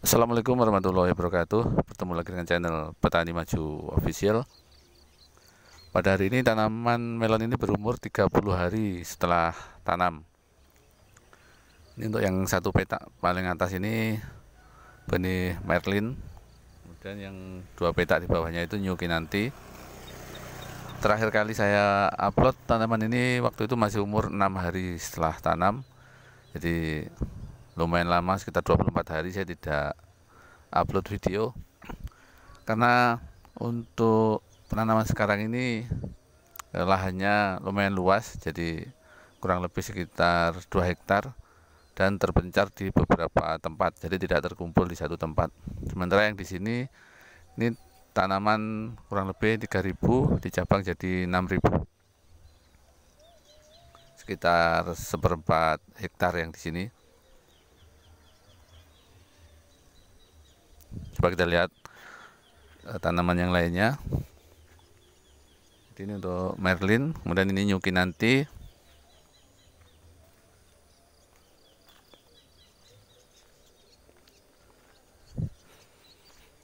Assalamualaikum warahmatullahi wabarakatuh Bertemu lagi dengan channel Petani Maju Official Pada hari ini tanaman melon ini berumur 30 hari setelah tanam Ini untuk yang satu petak paling atas ini benih Merlin Kemudian yang dua petak di bawahnya itu nyuki nanti. Terakhir kali saya upload tanaman ini waktu itu masih umur 6 hari setelah tanam Jadi lumayan lama sekitar 24 hari saya tidak upload video karena untuk penanaman sekarang ini eh, lahannya lumayan luas jadi kurang lebih sekitar 2 hektar dan terpencar di beberapa tempat jadi tidak terkumpul di satu tempat sementara yang di sini ini tanaman kurang lebih 3000 di cabang jadi 6000 sekitar seperempat hektar yang di sini coba kita lihat eh, tanaman yang lainnya ini untuk Merlin kemudian ini Yuki nanti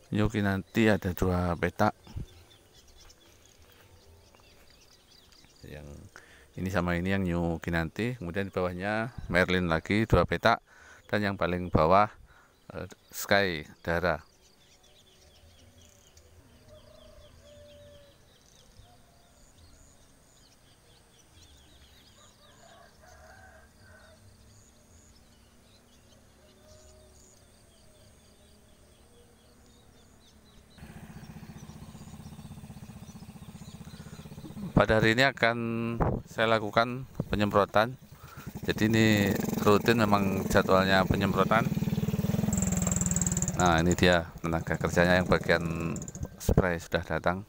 Yuki nanti ada dua petak yang ini sama ini yang nyuki nanti kemudian di bawahnya Merlin lagi dua petak dan yang paling bawah eh, Sky darah pada hari ini akan saya lakukan penyemprotan jadi ini rutin memang jadwalnya penyemprotan nah ini dia tenaga kerjanya yang bagian spray sudah datang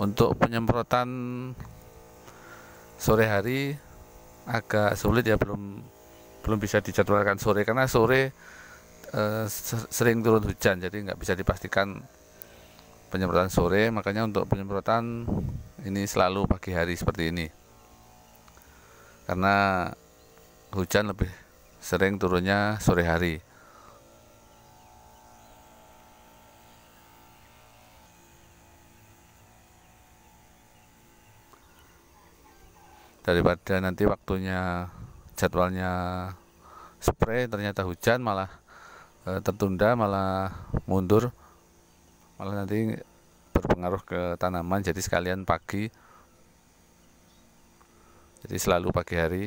untuk penyemprotan sore hari agak sulit ya belum belum bisa dijadwalkan sore karena sore eh, sering turun hujan jadi nggak bisa dipastikan penyemprotan sore makanya untuk penyemprotan ini selalu pagi hari seperti ini karena hujan lebih sering turunnya sore hari daripada nanti waktunya jadwalnya spray ternyata hujan malah e, tertunda malah mundur malah nanti berpengaruh ke tanaman jadi sekalian pagi jadi selalu pagi hari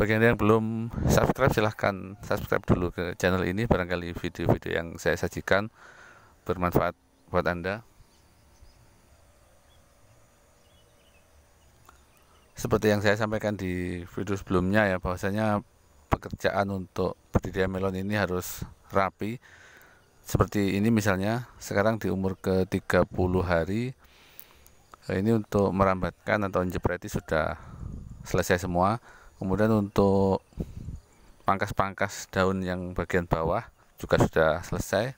bagi anda yang belum subscribe silahkan subscribe dulu ke channel ini barangkali video-video yang saya sajikan bermanfaat buat Anda. Seperti yang saya sampaikan di video sebelumnya ya, bahwasanya pekerjaan untuk budidaya melon ini harus rapi. Seperti ini misalnya, sekarang di umur ke 30 hari, eh, ini untuk merambatkan atau jepreti sudah selesai semua. Kemudian untuk pangkas-pangkas daun yang bagian bawah juga sudah selesai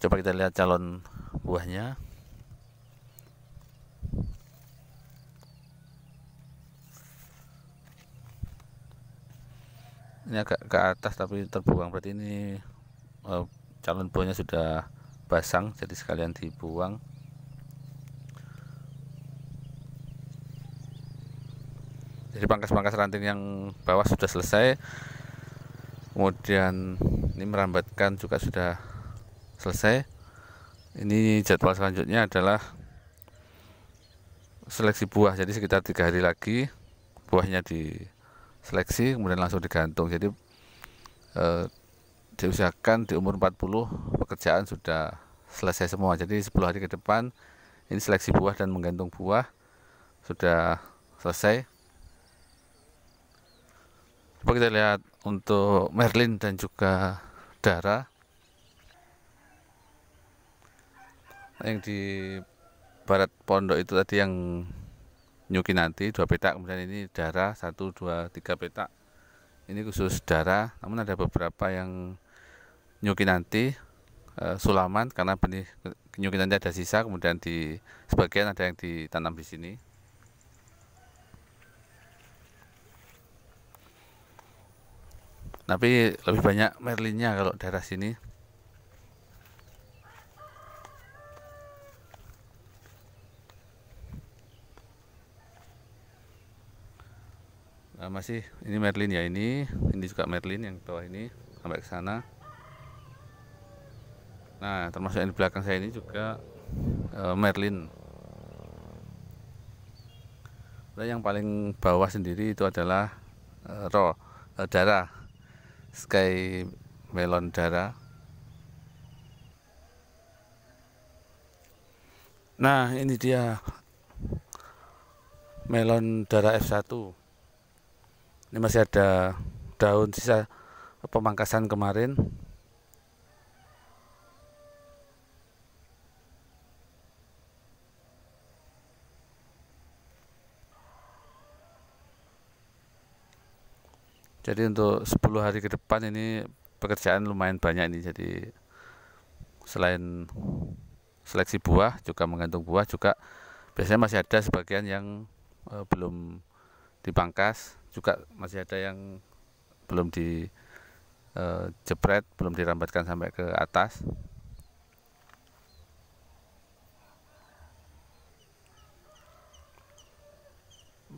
coba kita lihat calon buahnya ini agak ke atas tapi terbuang berarti ini eh, calon buahnya sudah basang jadi sekalian dibuang jadi pangkas-pangkas ranting yang bawah sudah selesai kemudian ini merambatkan juga sudah selesai ini jadwal selanjutnya adalah seleksi buah jadi sekitar tiga hari lagi buahnya diseleksi kemudian langsung digantung jadi eh, diusahakan di umur 40 pekerjaan sudah selesai semua jadi 10 hari ke depan ini seleksi buah dan menggantung buah sudah selesai coba kita lihat untuk Merlin dan juga Dara yang di barat pondok itu tadi yang nyuki nanti dua petak kemudian ini darah satu dua tiga petak ini khusus darah namun ada beberapa yang nyuki nanti e, sulaman karena benih nyuki nanti ada sisa kemudian di sebagian ada yang ditanam di sini tapi lebih banyak merlinnya kalau daerah sini nah, masih ini Merlin ya ini ini juga Merlin yang bawah ini sampai ke sana nah termasuk yang di belakang saya ini juga e, Merlin dan nah, yang paling bawah sendiri itu adalah e, Ro e, Dara Sky Melon Dara Nah ini dia melon darah F1 ini masih ada daun sisa pemangkasan kemarin jadi untuk 10 hari ke depan ini pekerjaan lumayan banyak ini jadi selain seleksi buah juga menggantung buah juga biasanya masih ada sebagian yang eh, belum dipangkas juga masih ada yang belum dijepret eh, belum dirambatkan sampai ke atas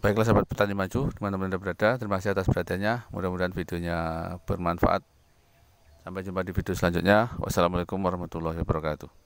Baiklah sahabat petani maju, dimana teman Anda berada, terima kasih atas perhatiannya. Mudah-mudahan videonya bermanfaat. Sampai jumpa di video selanjutnya. Wassalamualaikum warahmatullahi wabarakatuh.